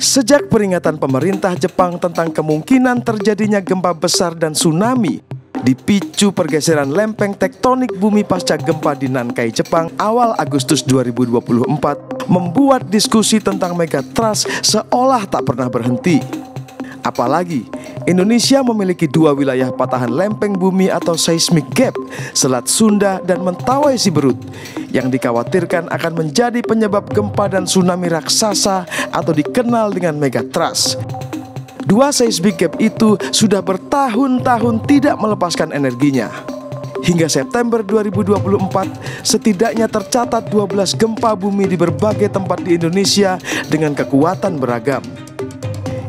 Sejak peringatan pemerintah Jepang tentang kemungkinan terjadinya gempa besar dan tsunami, dipicu pergeseran lempeng tektonik bumi pasca gempa di Nankai, Jepang awal Agustus 2024, membuat diskusi tentang megatrust seolah tak pernah berhenti. Apalagi, Indonesia memiliki dua wilayah patahan lempeng bumi atau seismik gap, Selat Sunda dan Mentawai Siberut, yang dikhawatirkan akan menjadi penyebab gempa dan tsunami raksasa atau dikenal dengan megatrust. Dua seismik gap itu sudah bertahun-tahun tidak melepaskan energinya. Hingga September 2024, setidaknya tercatat 12 gempa bumi di berbagai tempat di Indonesia dengan kekuatan beragam.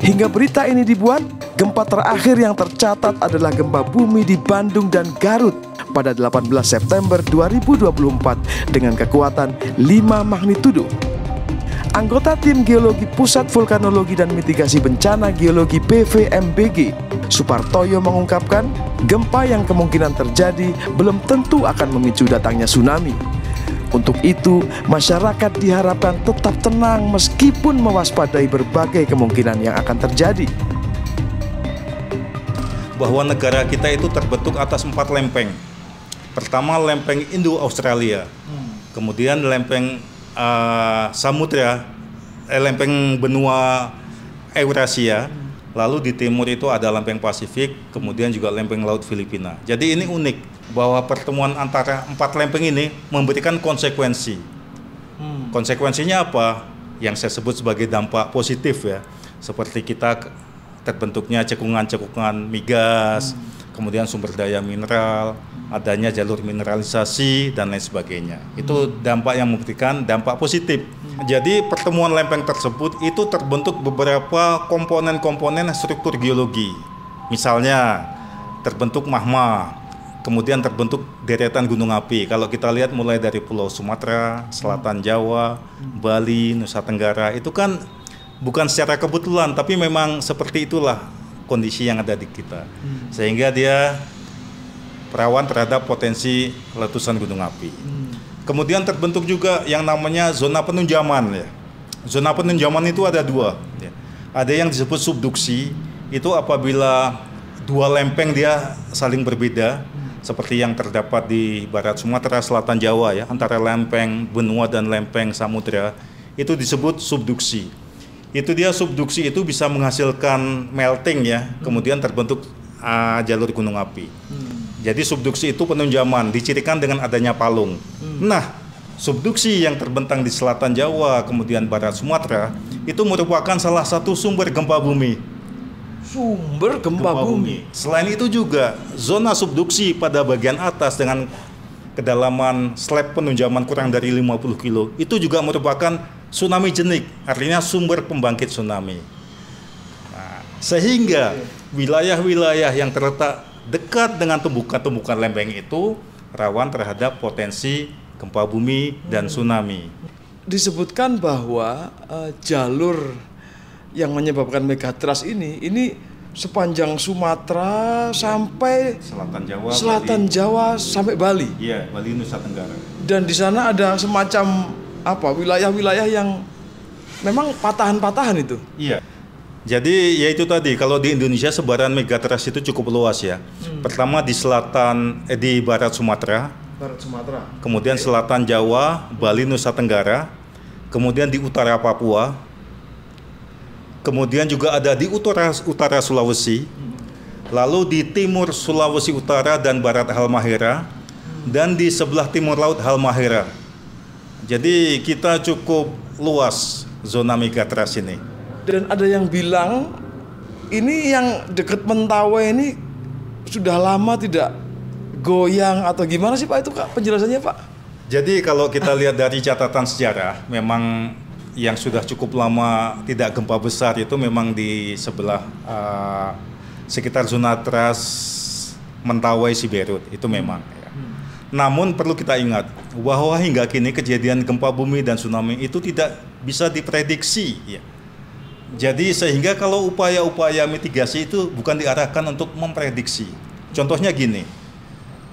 Hingga berita ini dibuat, gempa terakhir yang tercatat adalah gempa bumi di Bandung dan Garut pada 18 September 2024 dengan kekuatan 5 magnitudo. Anggota tim geologi Pusat Vulkanologi dan Mitigasi Bencana Geologi PVMBG, Supartoyo mengungkapkan, gempa yang kemungkinan terjadi belum tentu akan memicu datangnya tsunami. Untuk itu, masyarakat diharapkan tetap tenang meskipun mewaspadai berbagai kemungkinan yang akan terjadi. Bahwa negara kita itu terbentuk atas empat lempeng. Pertama lempeng Indo-Australia, kemudian lempeng uh, Samudra, eh, lempeng benua Eurasia, Lalu di timur itu ada lempeng Pasifik, kemudian juga lempeng laut Filipina. Jadi ini unik bahwa pertemuan antara empat lempeng ini memberikan konsekuensi. Hmm. Konsekuensinya apa? Yang saya sebut sebagai dampak positif ya. Seperti kita terbentuknya cekungan-cekungan migas, hmm. kemudian sumber daya mineral, hmm. adanya jalur mineralisasi dan lain sebagainya. Itu dampak yang membuktikan dampak positif jadi pertemuan lempeng tersebut itu terbentuk beberapa komponen-komponen struktur geologi. Misalnya terbentuk magma, kemudian terbentuk deretan gunung api. Kalau kita lihat mulai dari Pulau Sumatera, Selatan Jawa, Bali, Nusa Tenggara, itu kan bukan secara kebetulan, tapi memang seperti itulah kondisi yang ada di kita. Hmm. Sehingga dia perawan terhadap potensi letusan gunung api. Hmm. Kemudian terbentuk juga yang namanya zona penunjaman ya. Zona penunjaman itu ada dua. Ya. Ada yang disebut subduksi, itu apabila dua lempeng dia saling berbeda, seperti yang terdapat di barat Sumatera selatan Jawa ya antara lempeng benua dan lempeng samudra itu disebut subduksi itu dia subduksi itu bisa menghasilkan melting ya kemudian terbentuk uh, jalur gunung api. Hmm. Jadi subduksi itu penunjaman dicirikan dengan adanya palung. Hmm. Nah, subduksi yang terbentang di selatan Jawa kemudian barat Sumatera itu merupakan salah satu sumber gempa bumi. Sumber gempa, gempa bumi. bumi. Selain itu juga zona subduksi pada bagian atas dengan kedalaman slab penunjaman kurang dari 50 kilo itu juga merupakan tsunami jenik artinya sumber pembangkit tsunami nah, sehingga wilayah-wilayah yang terletak dekat dengan tumbukan-tumbukan lempeng itu rawan terhadap potensi gempa bumi dan hmm. tsunami. Disebutkan bahwa uh, jalur yang menyebabkan megatras ini ini sepanjang Sumatera iya. sampai selatan Jawa, selatan Bali. Jawa sampai Bali. Iya, Bali Nusa Tenggara. Dan di sana ada semacam apa wilayah-wilayah yang memang patahan-patahan itu. Iya. Jadi ya itu tadi kalau di Indonesia sebaran megatrust itu cukup luas ya. Hmm. Pertama di selatan eh, di barat Sumatera. Barat Sumatera. Kemudian okay. selatan Jawa, Bali, Nusa Tenggara. Kemudian di utara Papua. Kemudian juga ada di utara utara Sulawesi. Hmm. Lalu di timur Sulawesi Utara dan barat Halmahera hmm. dan di sebelah timur laut Halmahera. Jadi kita cukup luas zona megatrust ini dan ada yang bilang ini yang deket Mentawai ini sudah lama tidak goyang atau gimana sih Pak itu Kak penjelasannya Pak? Jadi kalau kita lihat dari catatan sejarah memang yang sudah cukup lama tidak gempa besar itu memang di sebelah uh, sekitar zona teras Mentawai Siberut itu memang ya. Namun perlu kita ingat bahwa hingga kini kejadian gempa bumi dan tsunami itu tidak bisa diprediksi ya. Jadi sehingga kalau upaya-upaya mitigasi itu bukan diarahkan untuk memprediksi. Contohnya gini,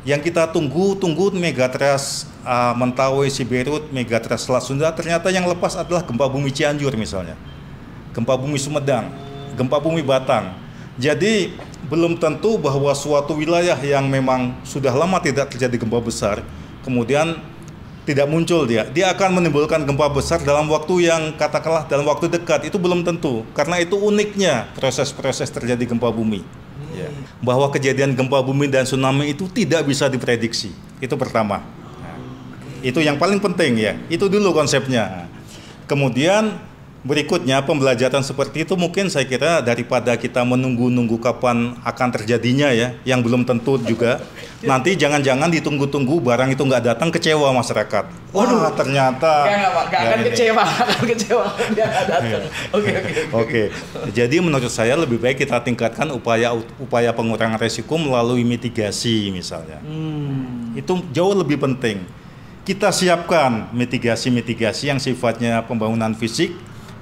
yang kita tunggu-tunggu Megatrust uh, Mentawai, Siberut, Megatrust Selat Sunda, ternyata yang lepas adalah gempa bumi Cianjur misalnya. Gempa bumi Sumedang, gempa bumi Batang. Jadi belum tentu bahwa suatu wilayah yang memang sudah lama tidak terjadi gempa besar, kemudian tidak muncul dia. Dia akan menimbulkan gempa besar dalam waktu yang katakanlah dalam waktu dekat itu belum tentu karena itu uniknya proses-proses terjadi gempa bumi. Hmm. Ya. Bahwa kejadian gempa bumi dan tsunami itu tidak bisa diprediksi. Itu pertama. Nah, itu yang paling penting ya. Itu dulu konsepnya. Nah, kemudian Berikutnya pembelajaran seperti itu mungkin saya kira daripada kita menunggu-nunggu kapan akan terjadinya ya, yang belum tentu juga. Nanti jangan-jangan ditunggu-tunggu barang itu nggak datang kecewa masyarakat. Waduh, Wah, ternyata. Nggak akan kecewa, akan kecewa nggak datang. Iya. Oke oke. Oke. Jadi menurut saya lebih baik kita tingkatkan upaya upaya pengurangan resiko melalui mitigasi misalnya. Hmm. Itu jauh lebih penting. Kita siapkan mitigasi-mitigasi yang sifatnya pembangunan fisik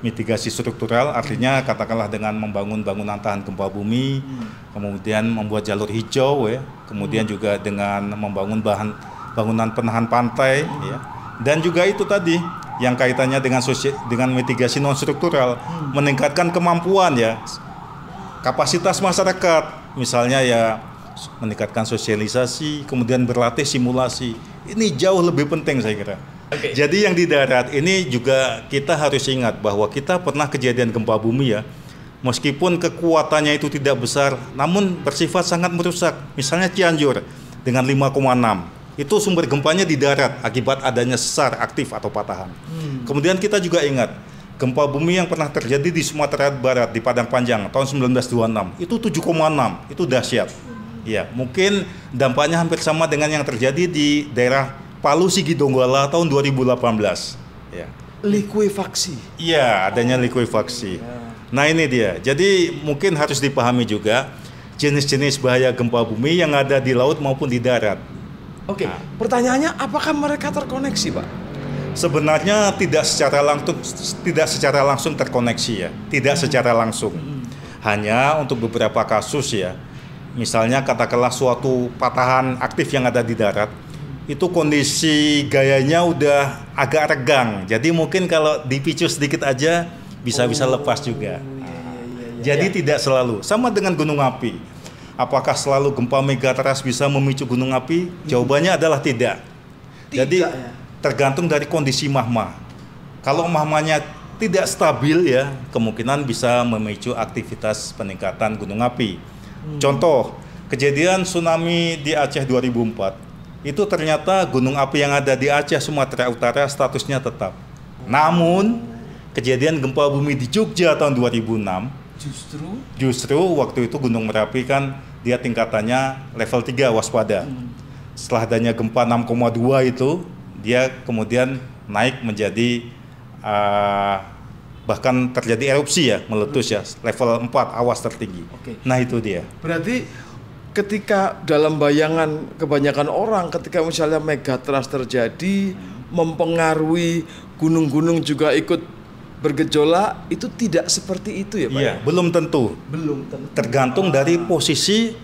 mitigasi struktural artinya katakanlah dengan membangun bangunan tahan gempa bumi, hmm. kemudian membuat jalur hijau ya, kemudian hmm. juga dengan membangun bahan bangunan penahan pantai hmm. ya. Dan juga itu tadi yang kaitannya dengan sosial, dengan mitigasi non struktural hmm. meningkatkan kemampuan ya kapasitas masyarakat misalnya ya meningkatkan sosialisasi kemudian berlatih simulasi ini jauh lebih penting saya kira. Okay. Jadi yang di darat ini juga kita harus ingat bahwa kita pernah kejadian gempa bumi ya. Meskipun kekuatannya itu tidak besar, namun bersifat sangat merusak. Misalnya Cianjur dengan 5,6. Itu sumber gempanya di darat akibat adanya sesar aktif atau patahan. Hmm. Kemudian kita juga ingat gempa bumi yang pernah terjadi di Sumatera Barat di Padang Panjang tahun 1926 itu 7,6 itu dahsyat. Ya, mungkin dampaknya hampir sama dengan yang terjadi di daerah Palu Sigi gitu, Donggala tahun 2018. Ya. Likuifaksi. Iya, adanya likuifaksi. Ya. Nah ini dia. Jadi mungkin harus dipahami juga jenis-jenis bahaya gempa bumi yang ada di laut maupun di darat. Oke, nah. pertanyaannya apakah mereka terkoneksi, Pak? Sebenarnya tidak secara langsung tidak secara langsung terkoneksi ya, tidak hmm. secara langsung. Hmm. Hanya untuk beberapa kasus ya. Misalnya katakanlah suatu patahan aktif yang ada di darat, itu kondisi gayanya udah agak regang. Jadi mungkin kalau dipicu sedikit aja bisa-bisa oh, iya, iya, lepas juga. Iya, iya, iya, iya. Jadi ya. tidak selalu. Sama dengan gunung api. Apakah selalu gempa megateras bisa memicu gunung api? Hmm. Jawabannya adalah tidak. tidak Jadi ya. tergantung dari kondisi mahma. Kalau mahmanya tidak stabil ya, kemungkinan bisa memicu aktivitas peningkatan gunung api. Hmm. Contoh, kejadian tsunami di Aceh 2004 itu ternyata gunung api yang ada di Aceh Sumatera Utara statusnya tetap. Namun kejadian gempa bumi di Jogja tahun 2006 justru justru waktu itu Gunung Merapi kan dia tingkatannya level 3 waspada. Hmm. Setelah adanya gempa 6,2 itu dia kemudian naik menjadi uh, bahkan terjadi erupsi ya meletus ya level 4 awas tertinggi. Okay. Nah itu dia. Berarti ketika dalam bayangan kebanyakan orang ketika misalnya megatrust terjadi mempengaruhi gunung-gunung juga ikut bergejolak itu tidak seperti itu ya Pak? Iya, belum tentu. Belum tentu. Tergantung ah. dari posisi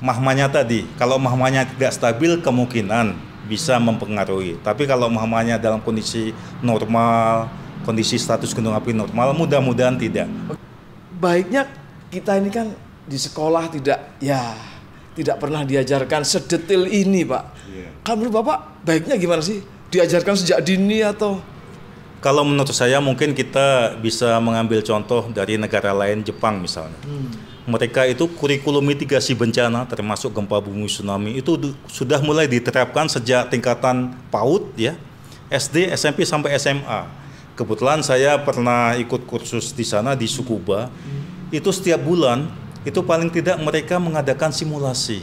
mahmanya tadi. Kalau mahmanya tidak stabil kemungkinan bisa mempengaruhi. Tapi kalau mahmanya dalam kondisi normal, kondisi status gunung api normal, mudah-mudahan tidak. Baiknya kita ini kan di sekolah tidak ya tidak pernah diajarkan sedetil ini pak. Yeah. Kalau bapak baiknya gimana sih diajarkan sejak dini atau? Kalau menurut saya mungkin kita bisa mengambil contoh dari negara lain Jepang misalnya. Hmm. Mereka itu kurikulum mitigasi bencana termasuk gempa bumi tsunami itu sudah mulai diterapkan sejak tingkatan PAUD ya SD SMP sampai SMA. Kebetulan saya pernah ikut kursus di sana di Sukuba. Hmm. Itu setiap bulan itu paling tidak mereka mengadakan simulasi.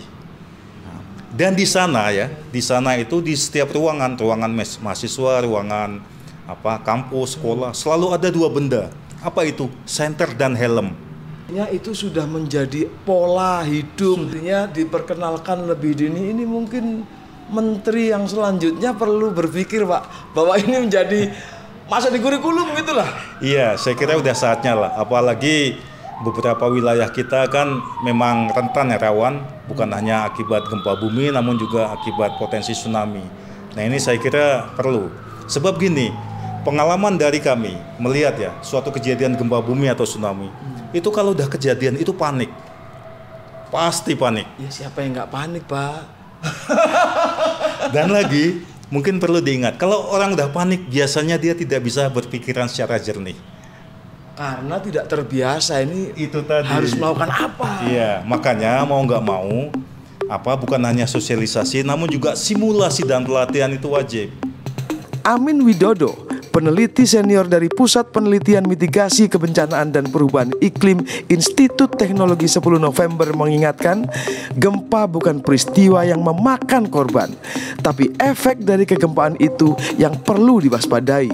Dan di sana ya, di sana itu di setiap ruangan, ruangan mahasiswa, ruangan apa kampus, sekolah, selalu ada dua benda. Apa itu? center dan helm. Ya, itu sudah menjadi pola hidup. Artinya diperkenalkan lebih dini ini mungkin menteri yang selanjutnya perlu berpikir, Pak, bahwa ini menjadi masa di kurikulum gitulah. Iya, saya kira udah saatnya lah. Apalagi beberapa wilayah kita kan memang rentan ya rawan, bukan hanya akibat gempa bumi namun juga akibat potensi tsunami. Nah, ini saya kira perlu. Sebab gini, pengalaman dari kami melihat ya suatu kejadian gempa bumi atau tsunami, itu kalau udah kejadian itu panik. Pasti panik. Ya siapa yang nggak panik, Pak? Dan lagi, mungkin perlu diingat, kalau orang udah panik biasanya dia tidak bisa berpikiran secara jernih karena tidak terbiasa ini itu tadi harus melakukan apa iya makanya mau nggak mau apa bukan hanya sosialisasi namun juga simulasi dan pelatihan itu wajib Amin Widodo peneliti senior dari Pusat Penelitian Mitigasi Kebencanaan dan Perubahan Iklim Institut Teknologi 10 November mengingatkan, gempa bukan peristiwa yang memakan korban, tapi efek dari kegempaan itu yang perlu diwaspadai.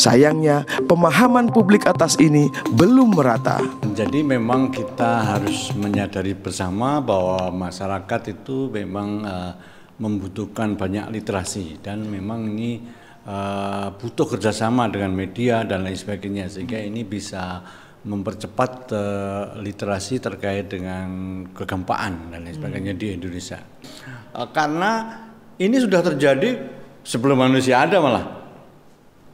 Sayangnya, pemahaman publik atas ini belum merata. Jadi memang kita harus menyadari bersama bahwa masyarakat itu memang uh, membutuhkan banyak literasi dan memang ini Eh, butuh kerjasama dengan media dan lain sebagainya sehingga ini bisa mempercepat uh, literasi terkait dengan kegempaan dan lain sebagainya hmm. di Indonesia uh, karena ini sudah terjadi sebelum manusia ada malah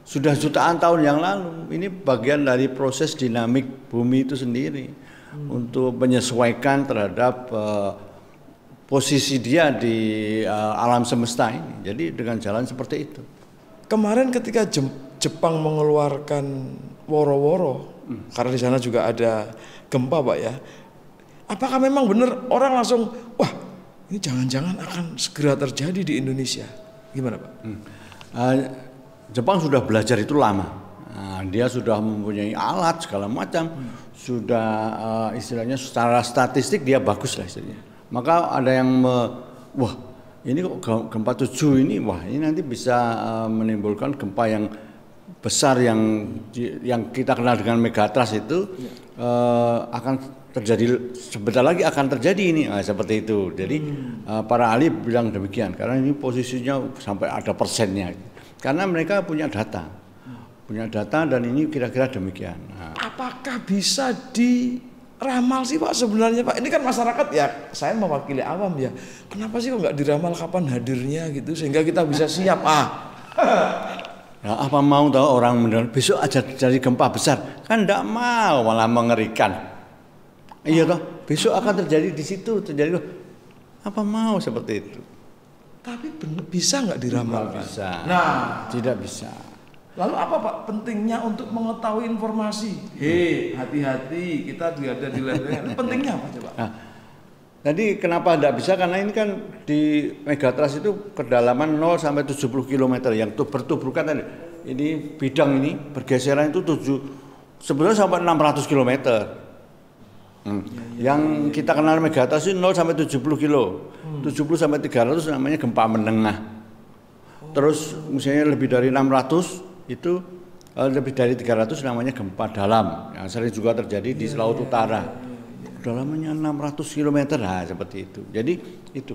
sudah jutaan tahun yang lalu ini bagian dari proses dinamik bumi itu sendiri hmm. untuk menyesuaikan terhadap uh, posisi dia di uh, alam semesta ini jadi dengan jalan seperti itu Kemarin ketika Jepang mengeluarkan woro-woro hmm. karena di sana juga ada gempa, Pak ya. Apakah memang benar orang langsung wah, ini jangan-jangan akan segera terjadi di Indonesia? Gimana, Pak? Hmm. Uh, Jepang sudah belajar itu lama. Nah, dia sudah mempunyai alat segala macam, hmm. sudah uh, istilahnya secara statistik dia bagus lah istilahnya. Maka ada yang me, wah ini kok gempa tujuh ini wah ini nanti bisa eh, menimbulkan gempa yang besar yang yang kita kenal dengan megatras itu ya. uh, akan terjadi sebentar lagi akan terjadi ini nah, seperti itu. Jadi hmm. uh, para ahli bilang demikian karena ini posisinya sampai ada persennya karena mereka punya data hmm. punya data dan ini kira-kira demikian. Nah. Apakah bisa di ramal sih Pak sebenarnya Pak? Ini kan masyarakat ya, saya mewakili awam ya. Kenapa sih kok nggak diramal kapan hadirnya gitu sehingga kita bisa siap? Ah. Nah, apa mau tahu orang mendengar besok aja terjadi gempa besar? Kan enggak mau malah mengerikan. Iya toh, besok akan terjadi di situ, terjadi loh. Apa mau seperti itu? Tapi bisa nggak diramal Bisa. Nah, tidak bisa. Lalu apa Pak pentingnya untuk mengetahui informasi? Hei, hati-hati kita tidak ada di lereng. pentingnya apa coba? Nah, jadi kenapa tidak bisa? Karena ini kan di Megatras itu kedalaman 0 sampai 70 km yang tuh bertubrukan tadi. Ini bidang ini bergeseran itu 7 sebenarnya sampai 600 km. Hmm. Ya, ya, yang ya, ya. kita kenal Megatras itu 0 sampai 70 kilo. Hmm. 70 sampai 300 namanya gempa menengah. Terus misalnya lebih dari 600 itu eh, lebih dari 300 namanya gempa dalam yang sering juga terjadi di yeah, Laut iya, Utara. Yeah, Dalamnya 600 km nah, seperti itu. Jadi itu.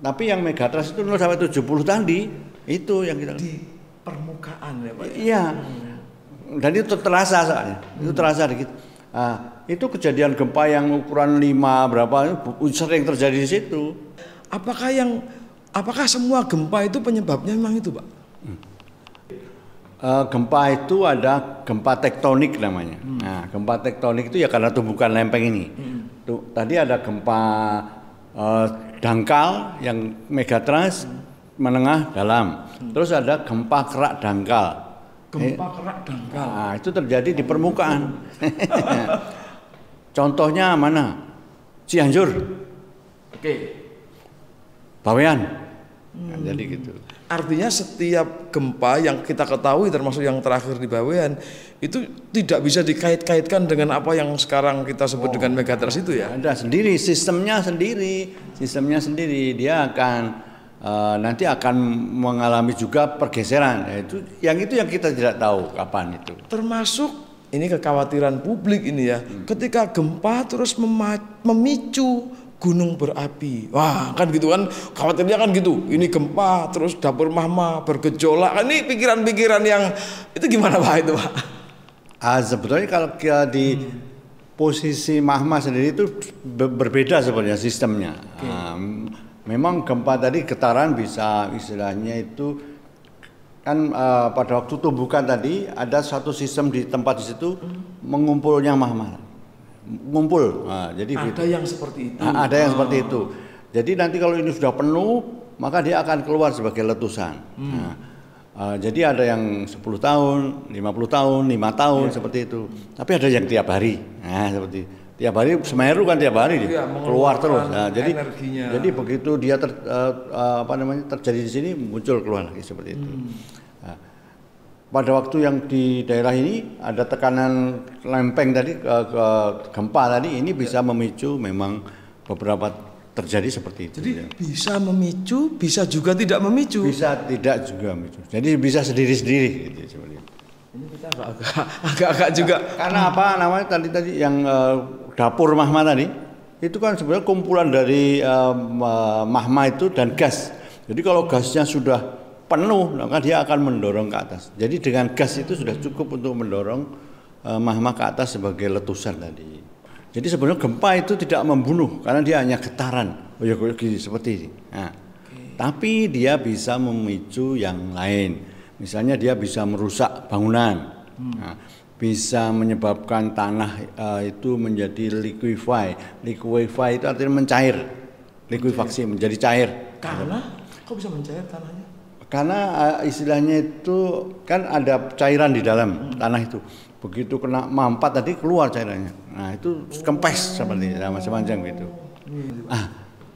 Tapi yang megatrust itu 0 sampai 70 tadi itu yang kita di permukaan ya Pak. Ya? Iya. Hmm. Dan itu terasa soalnya. Itu hmm. terasa dikit. Nah, itu kejadian gempa yang ukuran 5 berapa sering terjadi di situ. Apakah yang apakah semua gempa itu penyebabnya memang itu, Pak? uh, gempa itu ada gempa tektonik namanya. Hmm. Nah, gempa tektonik itu ya karena tumbukan lempeng ini. Hmm. Tuh, tadi ada gempa uh, dangkal yang megatrans hmm. menengah dalam. Hmm. Terus ada gempa kerak dangkal. Gempa eh, kerak dangkal. Nah, itu terjadi di permukaan. Hmm. Contohnya mana? Cianjur. Oke. Okay. Bawean. Hmm. Nah, jadi gitu. Artinya setiap gempa yang kita ketahui termasuk yang terakhir di Bawean itu tidak bisa dikait-kaitkan dengan apa yang sekarang kita sebut oh, dengan megatrust itu ya. Ada sendiri sistemnya sendiri, sistemnya sendiri dia akan uh, nanti akan mengalami juga pergeseran yaitu yang itu yang kita tidak tahu kapan itu. Termasuk ini kekhawatiran publik ini ya. Hmm. Ketika gempa terus memicu gunung berapi. Wah, kan gitu kan khawatirnya kan gitu. Ini gempa terus dapur mahma bergejolak. ini pikiran-pikiran yang itu gimana Pak itu Pak? Ah, sebetulnya kalau kita di hmm posisi mahma sendiri itu berbeda sebenarnya sistemnya. Okay. Ah, um, memang gempa tadi getaran bisa istilahnya itu kan uh, pada waktu tumbukan tadi ada satu sistem di tempat di situ hmm. mengumpulnya mahma ngumpul. Nah, jadi ada gitu. yang seperti itu. Nah, ada yang seperti oh. itu. Jadi nanti kalau ini sudah penuh, maka dia akan keluar sebagai letusan. Hmm. Nah, uh, jadi ada yang 10 tahun, 50 tahun, lima tahun ya. seperti itu. Tapi ada yang tiap hari. Nah, seperti tiap hari Semeru kan tiap hari ya, keluar terus. Nah, jadi energinya. jadi begitu dia ter, uh, apa namanya terjadi di sini muncul keluar lagi seperti itu. Hmm pada waktu yang di daerah ini ada tekanan lempeng tadi ke, ke gempa tadi ini bisa ya. memicu memang beberapa terjadi seperti itu. Jadi ya. bisa memicu, bisa juga tidak memicu. Bisa tidak juga memicu. Jadi bisa sendiri-sendiri gitu ya, Ini kita agak-agak juga. Karena apa namanya tadi tadi yang uh, dapur mahma tadi itu kan sebenarnya kumpulan dari uh, mahma itu dan gas. Jadi kalau gasnya sudah penuh maka nah, dia akan mendorong ke atas. Jadi dengan gas itu sudah cukup untuk mendorong eh, mahma ke atas sebagai letusan tadi. Jadi sebenarnya gempa itu tidak membunuh karena dia hanya getaran, oh, ya, seperti ini. Nah, tapi dia bisa memicu yang lain. Misalnya dia bisa merusak bangunan. Hmm. Nah, bisa menyebabkan tanah eh, itu menjadi liquefy. Liquefy itu artinya mencair. Likuifaksi menjadi cair. Karena kok bisa mencair tanahnya? Karena eh, istilahnya itu kan ada cairan di dalam hmm. tanah itu. Begitu kena mampat tadi keluar cairannya. Nah, itu kempes seperti sama sepanjang gitu. Hmm. Ah,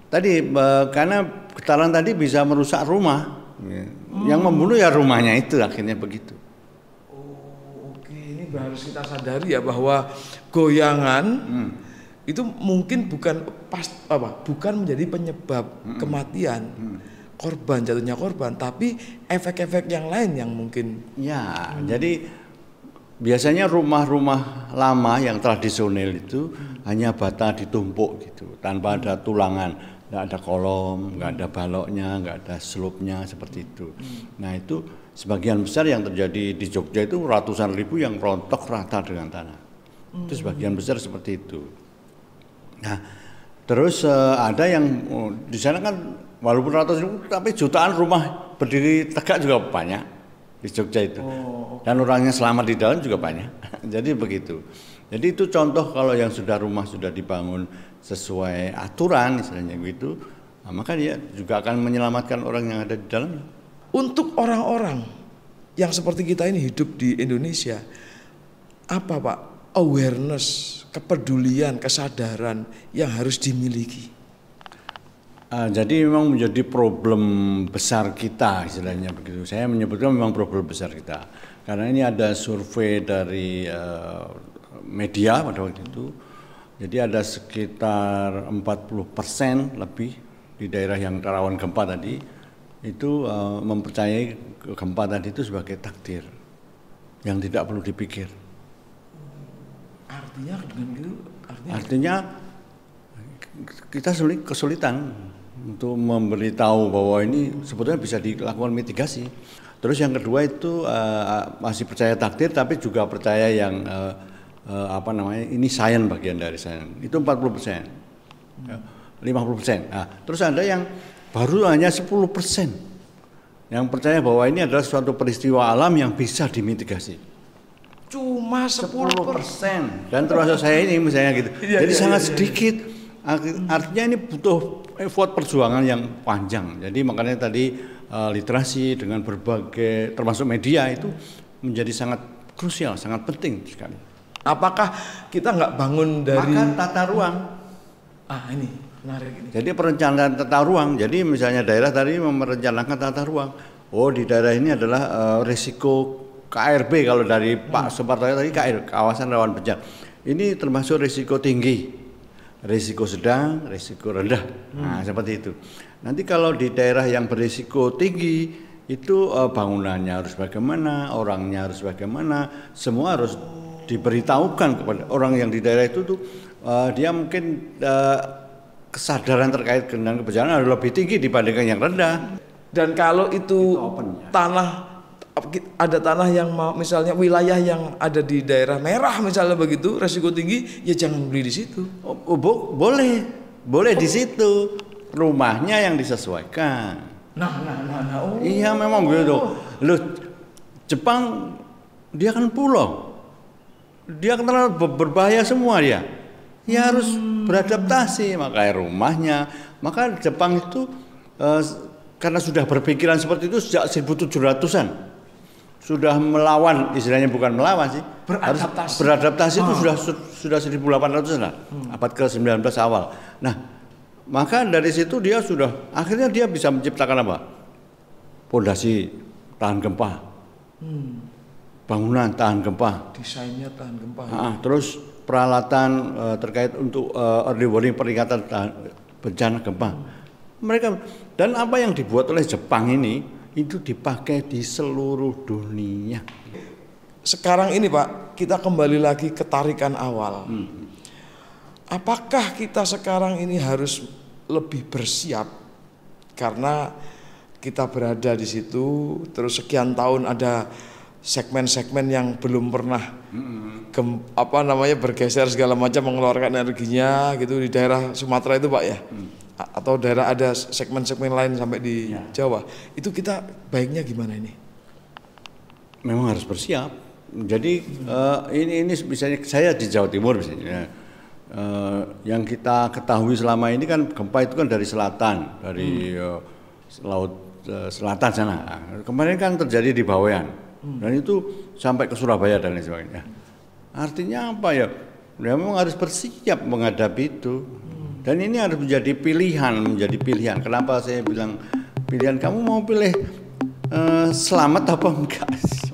tadi eh, karena getaran tadi bisa merusak rumah. Ya, hmm. Yang membunuh ya rumahnya itu akhirnya begitu oh, Oke, ini harus kita sadari ya bahwa goyangan hmm. itu mungkin bukan pas apa bukan menjadi penyebab hmm. kematian hmm korban jatuhnya korban tapi efek-efek yang lain yang mungkin ya hmm. jadi biasanya rumah-rumah lama yang tradisional itu hmm. hanya bata ditumpuk gitu tanpa ada tulangan nggak ada kolom nggak ada baloknya nggak ada slope seperti itu hmm. nah itu sebagian besar yang terjadi di Jogja itu ratusan ribu yang rontok rata dengan tanah hmm. itu sebagian besar seperti itu nah terus uh, ada yang oh, di sana kan walaupun ratus ribu tapi jutaan rumah berdiri tegak juga banyak di Jogja itu oh, okay. dan orangnya selamat di dalam juga banyak jadi begitu jadi itu contoh kalau yang sudah rumah sudah dibangun sesuai aturan misalnya gitu nah, maka dia juga akan menyelamatkan orang yang ada di dalam untuk orang-orang yang seperti kita ini hidup di Indonesia apa Pak awareness kepedulian kesadaran yang harus dimiliki Uh, jadi memang menjadi problem besar kita istilahnya begitu. Saya menyebutkan memang problem besar kita karena ini ada survei dari uh, media pada waktu itu. Jadi ada sekitar 40 persen lebih di daerah yang rawan gempa tadi itu uh, mempercayai gempa tadi itu sebagai takdir yang tidak perlu dipikir. Artinya dengan itu artinya, artinya kita kesulitan untuk memberitahu bahwa ini sebetulnya bisa dilakukan mitigasi. Terus yang kedua itu uh, masih percaya takdir tapi juga percaya yang uh, uh, apa namanya ini sains bagian dari sains. Itu 40 persen, 50 ya, persen. Nah, terus ada yang baru hanya 10 persen yang percaya bahwa ini adalah suatu peristiwa alam yang bisa dimitigasi cuma 10 persen dan termasuk saya ini misalnya gitu iya, jadi iya, sangat iya, sedikit Artinya ini butuh effort perjuangan yang panjang. Jadi makanya tadi eh, literasi dengan berbagai termasuk media itu menjadi sangat krusial, sangat penting sekali. Apakah kita nggak bangun dari Maka tata ruang? Ah ini menarik ini. Jadi perencanaan tata ruang. Jadi misalnya daerah tadi merencanakan tata ruang. Oh di daerah ini adalah uh, eh, risiko KRB kalau dari hmm. Pak Supartoyo tadi KR kawasan rawan bencana. Ini termasuk risiko tinggi risiko sedang, risiko rendah. Nah, hmm. Nah, seperti itu. Nanti kalau di daerah yang berisiko tinggi itu uh, bangunannya harus bagaimana, orangnya harus bagaimana, semua harus diberitahukan kepada orang yang di daerah itu tuh uh, dia mungkin uh, kesadaran terkait dengan kebencanaan lebih tinggi dibandingkan yang rendah. Dan kalau itu, itu ya. tanah ada tanah yang mau, misalnya wilayah yang ada di daerah merah misalnya begitu resiko tinggi ya jangan beli di situ oh, oh, bo boleh boleh oh. di situ rumahnya yang disesuaikan nah nah nah, nah. Oh. iya memang gitu oh. lo Jepang dia kan pulau dia kenal kan berbahaya semua dia ya hmm. harus beradaptasi makanya rumahnya maka Jepang itu eh, karena sudah berpikiran seperti itu sejak 1700-an sudah melawan istilahnya bukan melawan sih beradaptasi harus beradaptasi oh. itu hmm. sudah sudah 1800 lah hmm. abad ke 19 awal nah maka dari situ dia sudah akhirnya dia bisa menciptakan apa pondasi tahan gempa hmm. bangunan tahan gempa desainnya tahan gempa nah, terus peralatan uh, terkait untuk uh, early warning peringatan tahan, bencana gempa hmm. mereka dan apa yang dibuat oleh Jepang ini itu dipakai di seluruh dunia. Sekarang ini Pak, kita kembali lagi ke tarikan awal. Hmm. Apakah kita sekarang ini harus lebih bersiap karena kita berada di situ terus sekian tahun ada segmen-segmen yang belum pernah hmm. gem, apa namanya bergeser segala macam mengeluarkan energinya gitu di daerah Sumatera itu Pak ya. Hmm atau daerah ada segmen-segmen lain sampai di ya. Jawa itu kita baiknya gimana ini? Memang harus bersiap. Jadi uh, ini ini misalnya saya di Jawa Timur misalnya uh, yang kita ketahui selama ini kan gempa itu kan dari selatan dari hmm. uh, laut uh, selatan sana kemarin kan terjadi di Bawean hmm. dan itu sampai ke Surabaya dan lain sebagainya artinya apa ya ya memang harus bersiap menghadapi itu dan ini harus menjadi pilihan, menjadi pilihan. Kenapa saya bilang pilihan kamu mau pilih uh, selamat apa enggak?